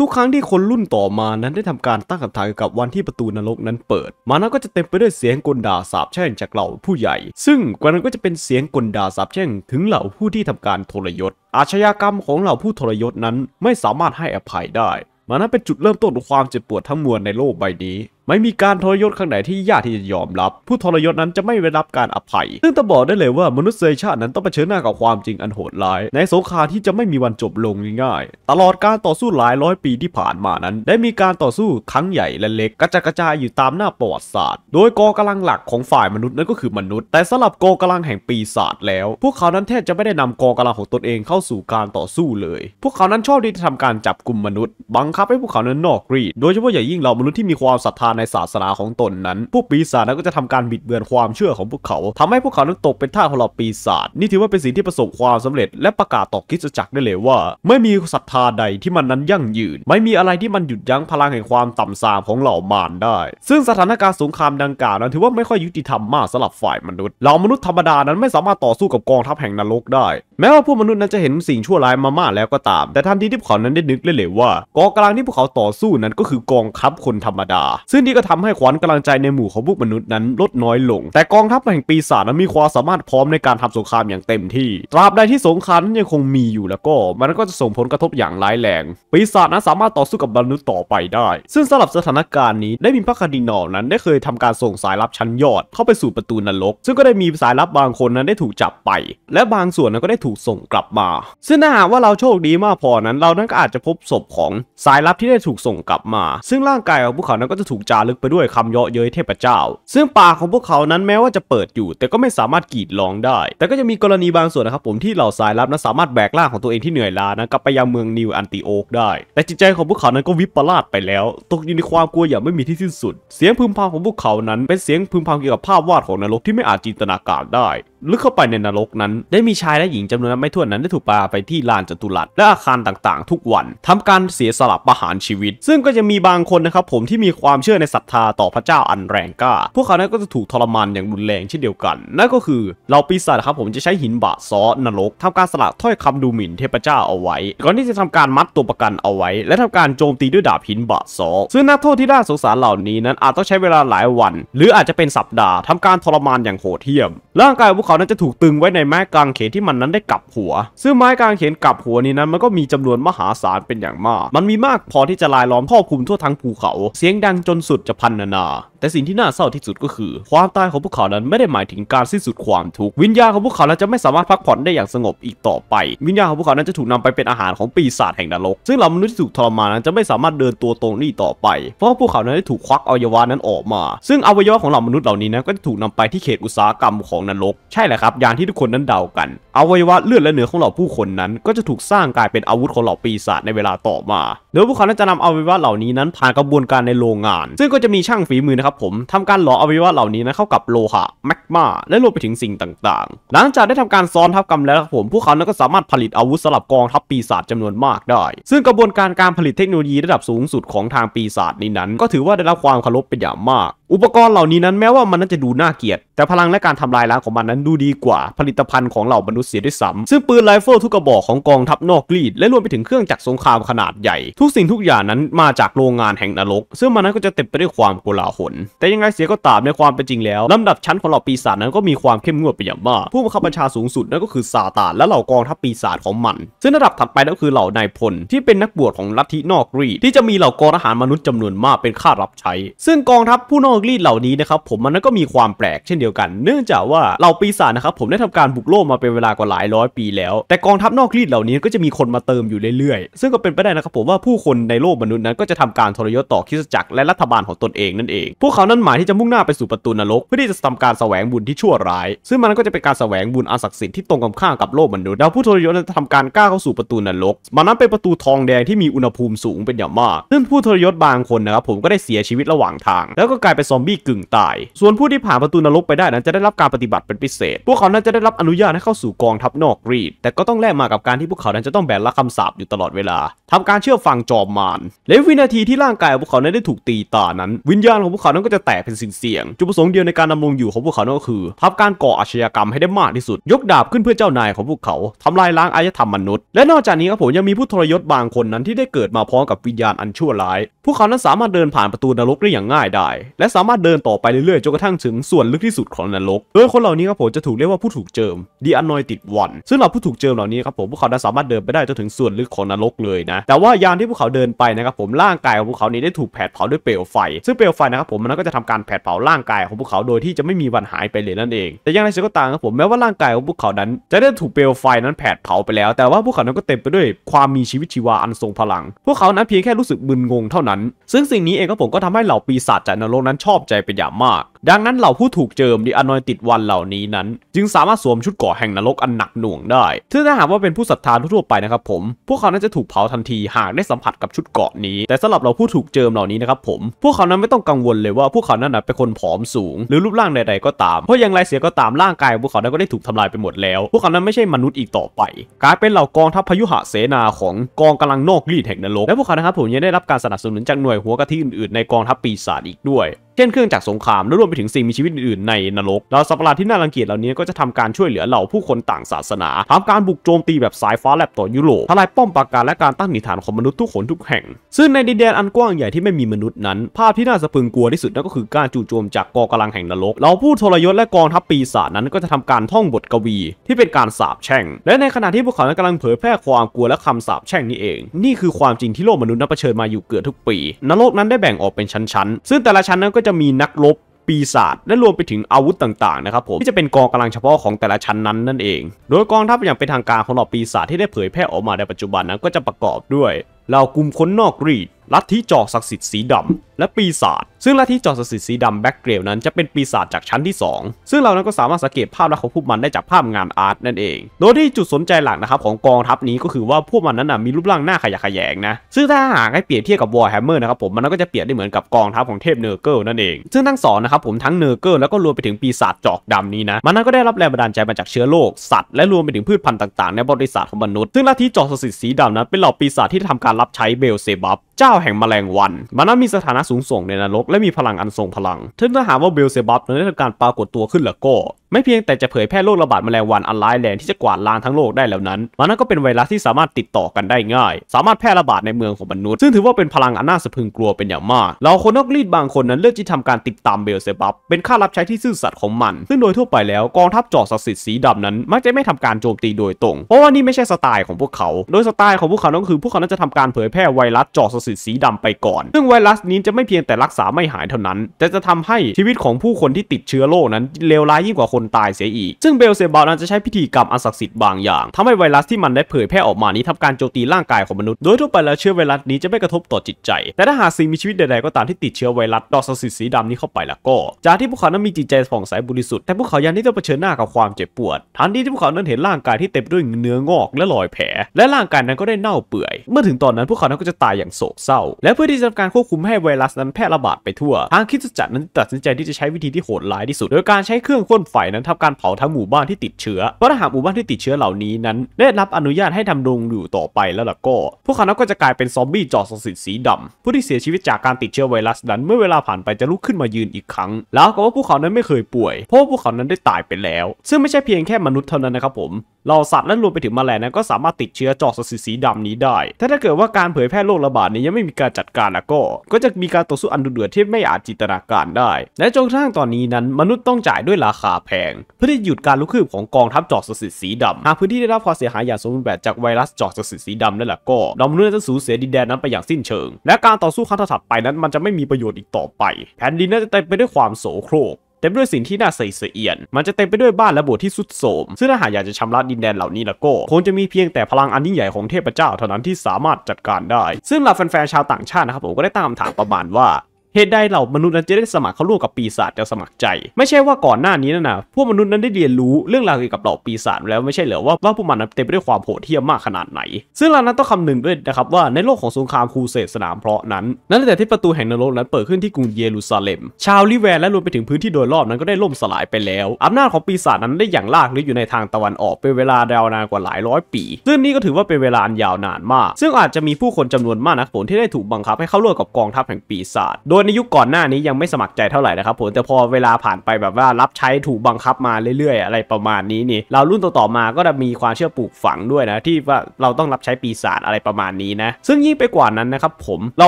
ทุกครั้งที่คนรุ่นต่อมานั้นได้ทำการตั้งคำถามเกี่ยวกับวันที่ประตูนรกนั้นเปิด มานั้นก็จะเต็มไปด้วยเสียงกลด่าสาบแช่งจากเหล่าผู้ใหญ่ ซึ่งกว่านั้นก็จะเป็นเสียงกลด่าสาบแช่งถึงเหล่าผู้ที่ทำการทรยศอาชญากรรมของเหล่าผู้ทรยศนั้นไม่สามารถให้อภัยได้ มานั้นเป็นจุดเริ่มต้นของความเจ็บปวดทั้งมวลในโลกใบนี้ไม่มีการทรยศข้างไหนที่ยากที่จะยอมรับ ผู้ทรยศนั้นจะไม่ได้รับการอภัย ซึ่งต้องบอกได้เลยว่ามนุษยชาตินั้นต้องเผชิญหน้ากับความจริงอันโหดร้ายในสงครามที่จะไม่มีวันจบลงง่ายๆตลอดการต่อสู้หลายร้อยปีที่ผ่านมานั้น ได้มีการต่อสู้ทั้งใหญ่และเล็กกระจกระจายอยู่ตามหน้าประวัติศาสตร์ โดยกองกาลังหลักของฝ่ายมนุษย์นั้นก็คือมนุษย์ แต่สำหรับกองกาลังแห่งปีศาจแล้วพวกเขานั้นแทบจะไม่ได้นำกองกาลังของตนเองเข้าสู่การต่อสู้เลย พวกเขานั้นชอบที่จะทำการจับกลุ่มมนุษย์ บังคับให้พวกเขานั้นนอกรีดโดยเฉพาะอย่างยิ่งเรามนุษย์ที่มีความศรัทธาในศาสนาของตนนั้นพวกปีศาจนั้นก็จะทำการบิดเบือนความเชื่อของพวกเขา ทำให้พวกเขานั้นตกเป็นท่าของเหล่าปีศาจนี่ถือว่าเป็นสิ่งที่ประสบความสำเร็จและประกาศต่อคิสจักรได้เลยว่า ไม่มีศรัทธาใดที่มันนั้นยั่งยืนไม่มีอะไรที่มันหยุดยั้งพลังแห่งความต่ำทรามของเหล่ามารได้ ซึ่งสถานการณ์สงครามดังกล่าวนั้นถือว่าไม่ค่อยยุติธรรมมากสำหรับฝ่ายมนุษย์เหล่ามนุษย์ธรรมดานั้น ไม่สามารถต่อสู้กับกองทัพแห่งนรก ได้ แม้ว่าพวกมนุษย์นั้นจะเห็นสิ่งชั่วร้ายมามากแล้วก็ตาม แต่ทันทีที่พวกเขานั้นได้นึกเลยว่ากองกลางที่พวกเขาต่อสู้นั้นก็คือกองทัพคนธรรมดา ซึ่งนี้ก็ทำให้ขวัญกำลังใจในหมู่ของพวกมนุษย์นั้นลดน้อยลง แต่กองทัพแห่งปีศาจนั้นมีความสามารถพร้อมในการทำสงครามอย่างเต็มที่ ตราบใดที่สงครามนั้นยังคงมีอยู่แล้วก็ มันก็จะส่งผลกระทบอย่างร้ายแรงปีศาจนั้นสามารถต่อสู้กับมนุษย์ต่อไปได้ ซึ่งสำหรับสถานการณ์นี้ได้มีพระคดินอนนั้นได้เคยทำการส่งสายลับชั้นยอด เข้าไปสู่ประตูนรก ซึ่งก็ได้มีสายลับบางคนนั้นได้ถูกจับไป และบางส่วนนั้นก็ได้ถูกส่งกลับมา ซึ่งถ้าหากว่าเราโชคดีมากพอนั้น เรานั้นก็อาจจะพบศพของสายลับที่ได้ถูกส่งกลับมา ซึ่งร่างกายของพวกเขานั้นก็จะถูกจาลึกไปด้วยคำเยาะเย้ยเทพเจ้า ซึ่งปากของพวกเขานั้นแม้ว่าจะเปิดอยู่ แต่ก็ไม่สามารถกรีดร้องได้ แต่ก็จะมีกรณีบางส่วนนะครับผมที่เหล่าสายลับนั้นสามารถแบกร่างของตัวเองที่เหนื่อยล้านะกลับไปยังเมืองนิวอันติโอกได้ แต่จิตใจของพวกเขานั้นก็วิปลาสไปแล้ว ตกอยู่ในความกลัวอย่างไม่มีที่สิ้นสุด เสียงพึมพำของพวกเขานั้นเป็นเสียงพึมพำเกี่ยวกับภาพวาดของนรกที่ไม่อาจจินตนาการได้ลึกเข้าไปในนรกนั้นได้มีชายและหญิงจำนวนไม่ถ้วนนั้นได้ถูกปาไปที่ลานจตุรัสและอาคารต่างๆทุกวัน ทำการเสียสละประหารชีวิต ซึ่งก็จะมีบางคนนะครับผมที่มีความเชื่อในศรัทธาต่อพระเจ้าอันแรงกล้า พวกเขานั้นก็จะถูกทรมานอย่างรุนแรงเช่นเดียวกัน นั่นก็คือเราปีศาจครับผมจะใช้หินบาซ้อนรกทำการสละถ้อยคำดูหมิ่นเทพเจ้าเอาไว้ก่อนที่จะทำการมัดตัวประกันเอาไว้ และทำการโจมตีด้วยดาบหินบาซ้อซึ่งนักโทษที่น่าสงสารเหล่านี้นั้น อาจต้องใช้เวลาหลายวัน หรืออาจจะเป็นสัปดาห์ทำการทรมานอย่างโหดเหี้ยม ร่างกายพวกเขาานั้นจะถูกตึงไว้ในไม้กางเขนที่มันนั้นได้กลับหัว ซึ่งไม้กางเขนกลับหัวนี้นั้นมันก็มีจำนวนมหาศาลเป็นอย่างมาก มันมีมากพอที่จะลายล้อมครอบคลุมทั่วทั้งภูเขา เสียงดังจนสุดจะพันนาแต่สิ่งที่น่าเศร้าที่สุดก็คือ ความตายของพวกเขานั้นไม่ได้หมายถึงการสิ้นสุดความทุกข์วิญญาณของพวกเขานั้นจะไม่สามารถพักผ่อนได้อย่างสงบอีกต่อไป วิญญาณของพวกเขานั้นจะถูกนำไปเป็นอาหารของปีศาจแห่งนรก ซึ่งเหล่ามนุษย์ที่ถูกทรมานนั้นจะไม่สามารถเดินตัวตรงนี้ต่อไป เพราะพวกเขานั้นได้ถูกควักอวัยวะนั้นออกมา ซึ่งอวัยวะของเหล่ามนุษย์เหล่านี้นั้นก็จะถูกนำไปที่เขตอุตสาหกรรมของนรกใช่แหละครับอย่างที่ทุกคนนั้นเดากันอวัยวะเลือดและเนื้อของเหล่าผู้คนนั้นก็จะถูกสร้างกลายเป็นอาวุธของเหล่าปีศาจในเวลาต่อมาโดยพวกเขานั้นจะนำอวัยวะเหล่านี้นั้นผ่านกระบวนการในโรงงาน ซึ่งก็จะมีช่างฝีมือนะครับับผมทำการหล่ออวัยวะเหล่านี้นะเข้ากับโลหะแมกมาและรวมไปถึงสิ่งต่างๆ หลังจากได้ทำการซ้อนทับกันแล้วครับผมพวกเขานั้นก็สามารถผลิตอาวุธสลับกองทัพปีศาจจานวนมากได้ ซึ่งกระบวนการการผลิตเทคโนโลยีระดับสูงสุดของทางปีศาจนี้นั้นก็ถือว่าได้รับความเคารพเป็นอย่างมากอุปกรณ์เหล่านี้นั้นแม้ว่ามันนั้นจะดูน่าเกลียด แต่พลังและการทำลายล้างของมันนั้นดูดีกว่าผลิตภัณฑ์ของเหล่ามนุษย์เสียด้วยซ้ำ ซึ่งปืนไรเฟิลทุกกระบอกของกองทัพนอกรีดและรวมไปถึงเครื่องจักรสงครามขนาดใหญ่ ทุกสิ่งทุกอย่างนั้นมาจากโรงงานแห่งนรก ซึ่งมันนั้นก็จะเต็มไปด้วยความโกลาหล แต่ยังไงเสียก็ตามในความเป็นจริงแล้วลำดับชั้นของเหล่าปีศาจนั้นก็มีความเข้มงวดไปอย่างมากผู้บังคับบัญชาสูงสุดนั่นก็คือซาตาน และเหล่ากองทัพปีศาจของมัน ซึ่งระดับถัดไปก็คือเหล่านายพลที่เป็นนักบวชของลัทธินอกรีดที่จะมีเหล่ากองทหารมนุษย์จำนวนมากเป็นข้ารับใช้ ซึ่งกองทัพผู้นอกรีดเหล่านี้นะครับผมมันก็มีความแปลกเช่นเดียวกันเนื่องจากว่า เหล่าปีศาจนะครับผมได้ทำการบุกโลกมา เป็นเวลากว่าหลายร้อยปีแล้ว แต่กองทัพนอกรีดเหล่านี้ก็จะมีคนมาเติมอยู่เรื่อยๆ ซึ่งก็เป็นไปได้นะครับผมว่าผู้คนในโลกมนุษย์นั้นก็จะทำการทรยศต่อคริสตจักร และรัฐบาลของตนเองนั่นเองพวกเขานั้นหมายที่จะมุ่งหน้าไปสู่ประตูนรกเพื่อที่จะทำการแสวงบุญที่ชั่วร้าย ซึ่งมันก็จะเป็นการแสวงบุญอันศักดิ์สิทธิ์ที่ตรงกับข้ากับโลกมนุษย์แล้วผู้ทรยศจะทำการก้าเข้าสู่ประตูนรกมันนั้นเป็นประตูทองแดงที่มีอุณหภูมิสูงเป็นอย่างมากซึ่งผู้ทรยศบางคนนะครับผมก็ได้เสียชีวิตระหว่างทางแล้วก็กลายเป็น็นซอมบี้กึ่งตาย ส่วนผู้ที่ผ่านประตูนรกไปได้นั้นจะได้รับการปฏิบัติเป็นพิเศษ พวกเขานั้นจะได้รับอนุญาตให้เข้าสู่กองทัพนอกรีดแต่ก็ต้องแลกมากับการที่พวกเขานั้นจะต้องแบกรับคำสาปอยู่ตลอดเวลา ทำการเชื่อฟังจอมมาร และวินาทีที่ร่างกายของพวกเขานั้นได้ถูกตีตานั้นวิญญาณของพวกเขานั้นก็จะแตกเป็นสิ่งเสี่ยง จุดประสงค์เดียวในการดำรงอยู่ของพวกเขานั้นก็คือทำการก่ออาชญากรรมให้ได้มากที่สุด ยกดาบขึ้นเพื่อเจ้านายของพวกเขาทำลายล้างอารยธรรมมนุษย์ และนอกจากนี้ครับผมยังมีผู้ทรยศบางคนนั้นที่ได้เกิดมาพร้อมกับวิญญาณอันชั่วร้ายพวกเขานั้นสามารถเดินผ่านประตูนรกได้อย่างง่ายได้และสามารถเดินต่อไปเรื่อยๆจนกระทั่งถึงส่วนลึกที่สุดของนรก โดยคนเหล่านี้ครับผมจะถูกเรียกว่าผู้ถูกเจิม ดีอนอยติดวัน ซึ่งเหล่าผู้ถูกเจิมเหล่านี้ครับผมพวกเขาสามารถเดินไปได้จนถึงส่วนลึกของนรกเลยนะ แต่ว่ายานที่พวกเขาเดินไปนะครับผมร่างกายของพวกเขานี้ได้ถูกแผดเผาด้วยเปลวไฟ ซึ่งเปลวไฟนะครับผมมันก็จะทำการแผดเผาร่างกายของพวกเขาโดยที่จะไม่มีวันหายไปเลยนั่นเอง แต่อย่างไรก็ตามครับผมแม้ว่าร่างกายของพวกเขานั้นจะได้ถูกเปลวไฟนั้นแผดเผาไปแล้ว แต่ว่าพวกเขานั้นก็เต็มไปด้วยความมีชีวิตชีวาอันทรงพลังพวกเขานั้นเพียงแค่รู้สึกมึนงงเท่านั้นซึ่งสิ่งนี้เองครับผมก็ทำให้เหล่าปีศาจจากนรกนั้นชอบใจเป็นอย่างมากดังนั้นเหล่าผู้ถูกเจิมดิอานอยติดวันเหล่านี้นั้น จึงสามารถสวมชุดก่อแห่งนรกอันหนักหน่วงได้ึถ้าหากว่าเป็นผู้ศรัทธาทั่วไปนะครับผม พวกเขานั้นจะถูกเผาทันทีหากได้สัมผัสกับชุดเกาะนี้ แต่สำหรับเราผู้ถูกเจิมเหล่านี้นะครับผม พวกเขานั้นไม่ต้องกังวลเลยว่าพวกเขานั้นเป็นคนผอมสูง หรือรูปร่างใด ๆ ก็ตาม เพราะอย่างไรเสียก็ตามร่างกายของพวกเขานั้นก็ได้ถูกทำลายไปหมดแล้ว พวกเขานั้นไม่ใช่มนุษย์อีกต่อไป กลายเป็นเหล่ากองทัพพยุหะเสนาของกองกำลังนอกรีดแห่งนรก และพวกเขานะครับผมยังได้รับการสนับสนุนจากหน่วยหัวกะทิอื่นๆในกองทัพปีศาจอีกด้วยเช่นเครื่องจักรสงครามและรวมไปถึงสิ่งมีชีวิตอื่นในนรกแล้วสัตว์ประหลาดที่น่ารังเกียจเหล่านี้ก็จะทำการช่วยเหลือเหล่าผู้คนต่างศาสนาทำการบุกโจมตีแบบสายฟ้าแลบต่อยุโรปทลายป้อมปราการและการตั้งหนิฐานของมนุษย์ทุกคนทุกแห่ง ซึ่งในดินแดนอันกว้างใหญ่ที่ไม่มีมนุษย์นั้น ภาพที่น่าสะพึงกลัวที่สุดนั่นก็คือการจู่โจมจากกองกำลังแห่งนรกเหล่าผู้ทรยศและกองทัพปีศาจนั้นก็จะทำการท่องบทกวีที่เป็นการสาบแช่ง และในขณะที่พวกเขากำลังเผยแพร่ความกลัวและคำสาบแช่งนี้เอง นี่คือความจริงที่โลกมนุษย์นั้นเผชิญมาอยู่เกือบทุกปี นรกนั้นได้แบ่งออกเป็นชั้นๆ ซึ่งแต่ละชั้นนั้นก็จะมีนักรบปีศาจและรวมไปถึงอาวุธต่างๆนะครับผมที่จะเป็นกองกำลังเฉพาะของแต่ละชั้นนั้นนั่นเอง โดยกองทัพอย่างเป็นทางการของเหล่าปีศาจที่ได้เผยแพร่ออกมาในปัจจุบันนั้นก็จะประกอบด้วยเหล่ากลุ่มคนนอกรีดลัทธิจอกศักดิ์สิทธิ์สีดำและปีศาจซึ่งลัทธิจอกศักดิ์สิทธิ์สีดำแบ็กเกรลนั้นจะเป็นปีศาจจากชั้นที่ 2ซึ่งเรานั้นก็สามารถสังเกตภาพลักษณ์ของพวกมันได้จากภาพงานอาร์ตนั่นเอง โดยที่จุดสนใจหลักนะครับของกองทัพนี้ก็คือว่าพวกมันนั้นนะมีรูปร่างหน้าขยะกขยงนะซึ่งถ้าหากให้เปรียบเทียบกับวอร์แฮมเมอร์นะครับผมมันก็จะเปรียบได้เหมือนกับกองทัพของเทพเนอร์เกิลนั่นเองซึ่งทั้งสองนะครับผมทั้งเนอร์เกิลแล้วก็รวมไปถึงปีศาจจอกดำนี้นะมันนั้นก็ได้รับแรงบันดาลใจมาจากเชื้อโรคสัตว์และรวมไปถึงพืชพันธุ์ต่างๆในบริษัทของมนุษย์ซึ่งลัทธิจอศักดิ์สิทธิ์สีดำนั้น เป็นเหล่าปีศาจที่ทำการการรับใช้เบลเซบับ เจ้าแห่งแมลงวัน มันนั้นมีสถานะสูงส่งในนรก และมีพลังอันทรงพลัง ถึงถ้าหาว่าเบลเซบับนั้นได้ทำการปรากฏตัวขึ้นแล้วก็ไม่เพียงแต่จะเผยแพร่โรคระบาดแมลงวันอันร้ายแรงที่จะกวาดล้างทั้งโลกได้แล้วนั้น มันนั้นก็เป็นไวรัสที่สามารถติดต่อกันได้ง่าย สามารถแพร่ระบาดในเมืองของมนุษย์ซึ่งถือว่าเป็นพลังอันน่าสะพึงกลัวเป็นอย่างมาก เราคนนอกรีดบางคนนั้นเลือกที่ทำการติดตามเบลเซบับเป็นค่ารับใช้ที่ซื่อสัตย์ของมัน ซึ่งโดยทั่วไปแล้วกองทัพจอศักดิ์สิทธิ์สีดำนั้น มักจะไม่ทำการโจมตีโดยตรง เพราะว่านี่ไม่ใช่สไตล์ของพวกเขา โดยสไตล์ของพวกเขานั่นคือพวกเขานั้นจะทำการเผยแพร่ไวรัสจอศักดิ์สิทธิ์สีดำไปก่อนซึ่งไวรัสนี้จะไม่เพียงแต่รักษาไม่หายเท่านั้น แต่จะทำให้ชีวิตของผู้คนที่ติดเชื้อโรคนั้นเลวร้ายยิ่งกว่าคนนตายเสียอีกซึ่งเบลเซบาลนั้นจะใช้พิธีกรรมอันศักดิ์สิทธิ์บางอย่าง ทำให้ไวรัสที่มันได้เผยแพร่ออกมานี้ทำการโจมตีร่างกายของมนุษย์โดยทั่วไปแล้วเชื้อไวรัสนี้จะไม่กระทบต่อจิตใจ แต่ถ้าหากสิ่งมีชีวิตใดๆก็ตามที่ติดเชื้อไวรัสดอกศักดิ์สิทธิ์สีดำนี้เข้าไปแล้วก็ จากที่พวกเขานั้นมีจิตใจผ่องใสบริสุทธิ์แต่พวกเขายังที่ต้องเผชิญหน้ากับความเจ็บปวดทันทีที่พวกเขานั้นเห็นร่างกายที่เต็มด้วยเนื้องอกและรอยแผลและร่างกายนั้นก็ได้เน่าเปื่อย เมื่อถึงตอนนั้นพวกเขานั้นก็จะตายอย่างโศกเศร้า และเพื่อที่จะทำการควบคุมให้ไวรัสนั้นแพร่ระบาดไปทั่ว ทางคิดจัดนั้นตัดสินใจที่จะใช้วิธีที่โหดร้ายที่สุด โดยการใช้เครื่องค้นไฟนั้นทำการเผาทั้งหมู่บ้านที่ติดเชื้อ เพราะถ้าหากหมู่บ้านที่ติดเชื้อเหล่านี้นั้น ได้รับอนุญาตให้ทำรงอยู่ต่อไปแล้วล่ะก็ พวกเขาก็จะกลายเป็นซอมบี้จอสสิทสีดำ ผู้ที่เสียชีวิตจากการติดเชื้อไวรัสนั้น เมื่อเวลาผ่านไปจะลุกขึ้นมายืนอีกครั้ง แล้วก็ว่าพวกเขานั้นไม่เคยป่วย เพราะพวกเขานั้นได้ตายไปแล้ว ซึ่งไม่ใช่เพียงแค่มนุษย์เท่านั้นนะครับผมเราสัตว์และรวมไปถึงแมลงนั้นก็สามารถติดเชื้อจอกสัตว์สีดำนี้ได้แต่ถ้าเกิดว่าการเผยแพร่โรคระบาดนี้ยังไม่มีการจัดการนะก็ ก็จะมีการต่อสู้อันดุเดือดที่ไม่อาจจินตนาการได้ และจนกระทั่งตอนนี้นั้น มนุษย์ต้องจ่ายด้วยราคาแพง เพื่อที่หยุดการลุกคืบของกองทัพจอกสัตว์สีดำ หากพื้นที่ได้รับความเสียหายอย่างสมบูรณ์แบบจากไวรัสจอกสัตว์สีดำนั่นแหละก็ดอมนุษย์จะสูญเสียดินแดนนั้นไปอย่างสิ้นเชิง และการต่อสู้ครั้งถัดไปนั้นมันจะไม่มีประโยชน์อีกต่อไป แผ่นดินน่าจะเต็มไปด้วยความโสโครกต็มด้วยสิ่งที่น่าใส่เสียเอียน มันจะเต็มไปด้วยบ้านและโบสถ์ที่สุดโทมซึ่งถ้าหากอยากจะชำระดินแดนเหล่านี้ละก็ คงจะมีเพียงแต่พลังอันยิ่งใหญ่ของเทพเจ้าเท่านั้นที่สามารถจัดการได้ ซึ่งเัาแฟนๆชาวต่างชาตินะครับ ผมก็ได้ตามถามประมาณว่าเหตุใดเหล่ามนุษย์นั้นจะได้สมัครเข้าร่วมกับปีศาจจะสมัครใจ ไม่ใช่ว่าก่อนหน้านี้นะนะพวกมนุษย์นั้นได้เรียนรู้เรื่องราวเกี่ยวกับเหล่าปีศาจแล้วไม่ใช่เหรอว่าว่าพวกมันเต็มไปด้วยความโหดเหี้ยมมากขนาดไหน ซึ่งเรานั้นต้องคำนึงด้วยนะครับว่า ในโลกของสงครามครูเสดสนามเพราะนั้นนั้นแต่ที่ประตูแห่งนรกนั้นเปิดขึ้นที่กรุงเยรูซาเล็ม ชาวลิเว์และรวมไปถึงพื้นที่โดยรอบนั้นก็ได้ล่มสลายไปแล้วอำนาจของปีศาจนั้นได้อย่างลากหรือยู่ในทางตะวันออกเป็นเวลายาวนานกว่าหลายร้อยปี ซึ่งนี่ก็ถือว่าเป็นเวลายาวนานมาก ซึ่งอาจจะมีผู้คนจำนวนมากนักผลที่ได้ถูกบังคับให้เข้าร่วมกับกองทัพแห่งปีศาจโดยคนในยุคก่อนหน้านี้ยังไม่สมัครใจเท่าไหร่นะครับผมแต่พอเวลาผ่านไปแบบว่ารับใช้ถูกบังคับมาเรื่อย ๆ อะไรประมาณนี้นี่เรารุ่นต่อๆมาก็จะมีความเชื่อปลูกฝังด้วยนะที่ว่าเราต้องรับใช้ปีศาจอะไรประมาณนี้นะซึ่งยิ่งไปกว่านั้นนะครับผมเรา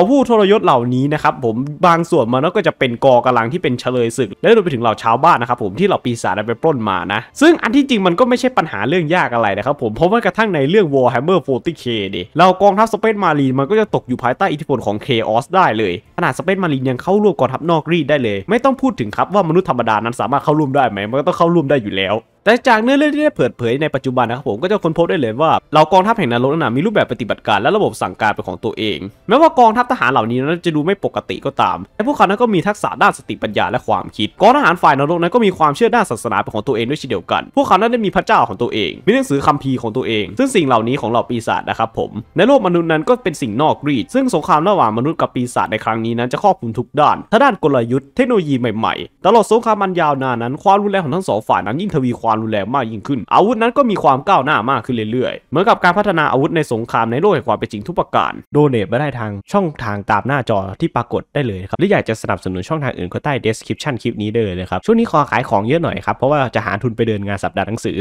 ผู้ทรยศเหล่านี้นะครับผมบางส่วนมันก็จะเป็นกอกำลังที่เป็นเฉลยศึกและรวมไปถึงเหล่าชาวบ้านนะครับผมที่เราปีศาจไปปล้นมานะซึ่งอันที่จริงมันก็ไม่ใช่ปัญหาเรื่องยากอะไรนะครับผมเพราะว่ากระทั่งในเรื่อง Warhammer 40k ดิเรากองทัพสเปซมารีนมันก็จะตกอยู่ภายใต้อิทธิพลของเค a อสได้เลยขนาดสเปซมารีนยังเข้าร่วมกองทัพนอกรีดได้เลย ไม่ต้องพูดถึงครับว่ามนุษย์ธรรมดานั้น สามารถเข้าร่วมได้ไหมมันก็ต้องเข้าร่วมได้อยู่แล้วแต่จากเนื้อเรื่องที่ได้เปิดเผยในปัจจุบันนะครับผม ก็จะค้นพบได้เลยว่าเหล่ากองทัพแห่งนรกนั้นมีรูปแบบปฏิบัติการและระบบสั่งการเป็นของตัวเองแม้ว่ากองทัพทหารเหล่านี้นั้นจะดูไม่ปกติก็ตาม แต่พวกเขานั้นก็มีทักษะด้านสติปัญญาและความคิด กองทหารฝ่ายนรกนั้นก็มีความเชื่อด้านศาสนาเป็นของตัวเองด้วยเช่นเดียวกันพวกเขานั้นได้มีพระเจ้าของตัวเองมีหนังสือคัมภีร์ของตัวเอง ซึ่งสิ่งเหล่านี้ของเหล่าปีศาจนะครับผมในโลกมนุษย์นั้นก็เป็นสิ่งนอกรีดซึ่งสงครามระหว่างมนุษย์กับปีศาจในครั้งนี้นั้นจะครอบคลุมทุกด้านทั้งด้านกลยุทธ์เทคโนโลยีใหม่ๆตลอดสงครามมันยาวนานนั้น ความรุนแรงของทั้งสองฝ่ายนั้นยิ่งทวีความความรุนแรงมากยิ่งขึ้น อาวุธนั้นก็มีความก้าวหน้ามากขึ้นเรื่อยๆเหมือนกับการพัฒนาอาวุธในสงครามในโลกแห่งความเป็นจริงทุกประการโดเนทมาได้ทางช่องทางตามหน้าจอที่ปรากฏได้เลยครับ หรืออยากจะสนับสนุนช่องทางอื่นก็ใต้ description คลิปนี้ได้เลยนะครับ ช่วงนี้ขอขายของเยอะหน่อยครับ เพราะว่าจะหาทุนไปเดินงานสัปดาห์หนังสือ